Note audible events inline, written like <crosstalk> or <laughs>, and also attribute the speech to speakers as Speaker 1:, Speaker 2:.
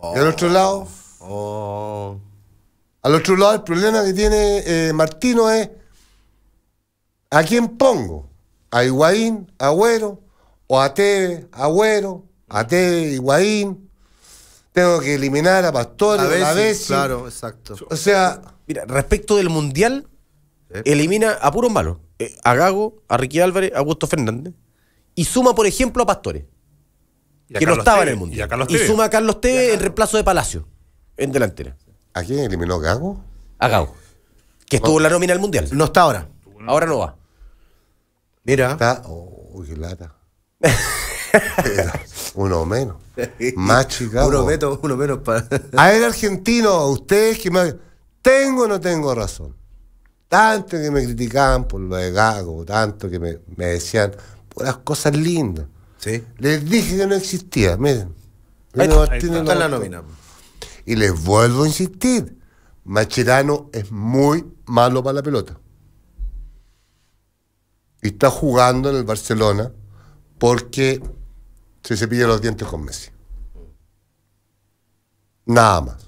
Speaker 1: Y al otro lado. Oh. Al otro lado, el problema que tiene eh, Martino es. ¿A quién pongo? ¿A Higuaín, Agüero? ¿O a Teve, Agüero? ¿A Teve, Higuaín? Tengo que eliminar a Pastore, a veces. Claro,
Speaker 2: exacto. O
Speaker 1: sea. Mira, respecto del
Speaker 3: Mundial, elimina a puros malos. Eh, a Gago, a Ricky Álvarez, a Augusto Fernández. Y suma, por ejemplo, a Pastore que no estaba en el Mundial. Y, suma a Carlos Tevez en reemplazo de Palacio, en delantera. ¿A quién eliminó Gago? A Gago, que estuvo en la nómina del Mundial. No está ahora. Ahora no va. Mira. Uy, oh,
Speaker 1: qué lata. <laughs> uno menos. Más Chicago. Uno menos,
Speaker 2: uno menos para.
Speaker 1: A ver, argentino, ustedes que más. ¿Tengo o no tengo razón? Tanto que me criticaban por lo de Gago, tanto que me, me decían las cosas lindas. Les dije que no existía, miren. Y les vuelvo a insistir. Macherano es muy malo para la pelota. Y está jugando en el Barcelona porque se cepilla los dientes con Messi. Nada más.